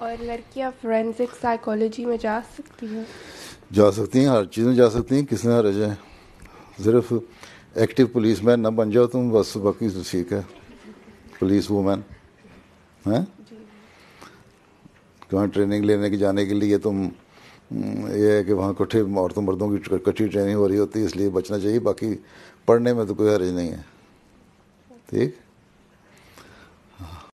और लड़कियां forensic psychology में जा सकती हैं जा सकती हैं हर चीज़ में जा सकती हैं किसने हर है सिर्फ एक्टिव पुलिस मैन ना बन जाओ तुम बस बाकी तो ठीक है पुलिस वूमेन हैं क्यों ट्रेनिंग लेने के जाने के लिए तुम हम्म, ये है कि वहाँ कट्ठे औरतों मर्दों की कट्ठी ट्रेनिंग हो रही होती है इसलिए बचना चाहिए बाकी पढ़ने में तो कोई हरज नहीं है ठीक